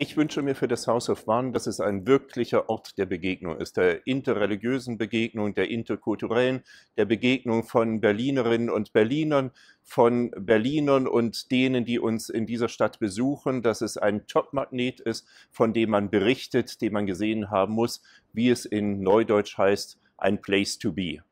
Ich wünsche mir für das House of One, dass es ein wirklicher Ort der Begegnung ist, der interreligiösen Begegnung, der interkulturellen, der Begegnung von Berlinerinnen und Berlinern, von Berlinern und denen, die uns in dieser Stadt besuchen, dass es ein Top-Magnet ist, von dem man berichtet, den man gesehen haben muss, wie es in Neudeutsch heißt, ein Place to be.